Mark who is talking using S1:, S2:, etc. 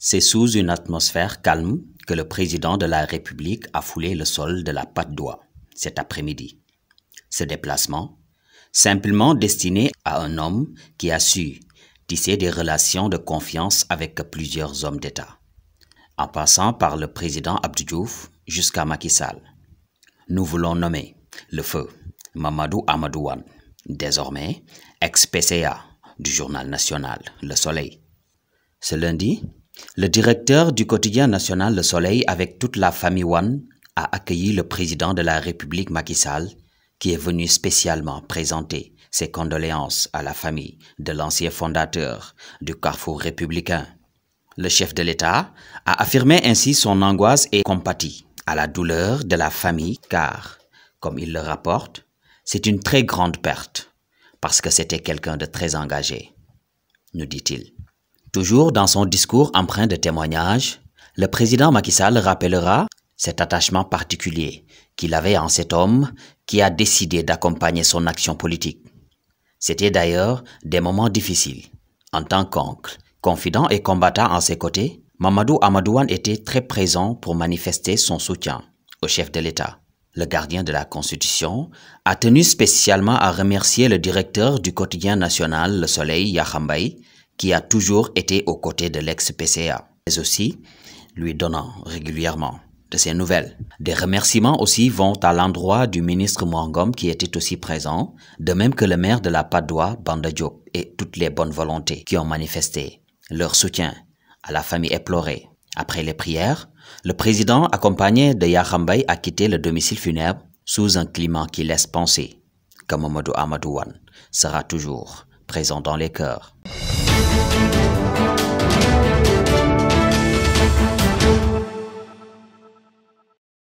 S1: C'est sous une atmosphère calme que le président de la République a foulé le sol de la patte d'oie cet après-midi. Ce déplacement, simplement destiné à un homme qui a su tisser des relations de confiance avec plusieurs hommes d'État, en passant par le président Abdou jusqu'à Macky Sall. Nous voulons nommer le feu Mamadou Amadouane, désormais ex-PCA du journal national Le Soleil. Ce lundi, le directeur du quotidien national Le Soleil, avec toute la famille One a accueilli le président de la République Macky Sall, qui est venu spécialement présenter ses condoléances à la famille de l'ancien fondateur du Carrefour républicain. Le chef de l'État a affirmé ainsi son angoisse et compatie à la douleur de la famille car, comme il le rapporte, c'est une très grande perte parce que c'était quelqu'un de très engagé, nous dit-il. Toujours dans son discours empreint de témoignages, le président Macky Sall rappellera cet attachement particulier qu'il avait en cet homme qui a décidé d'accompagner son action politique. C'était d'ailleurs des moments difficiles. En tant qu'oncle, confident et combattant en ses côtés, Mamadou Amadouan était très présent pour manifester son soutien au chef de l'État. Le gardien de la Constitution a tenu spécialement à remercier le directeur du quotidien national Le Soleil, Yahambaye qui a toujours été aux côtés de l'ex-PCA, mais aussi lui donnant régulièrement de ses nouvelles. Des remerciements aussi vont à l'endroit du ministre Mwangom qui était aussi présent, de même que le maire de la Padoie, Bandadjo, et toutes les bonnes volontés qui ont manifesté leur soutien à la famille éplorée. Après les prières, le président accompagné de Yahambay a quitté le domicile funèbre sous un climat qui laisse penser que Mamadou Amadouane sera toujours présent dans les cœurs. Thank you.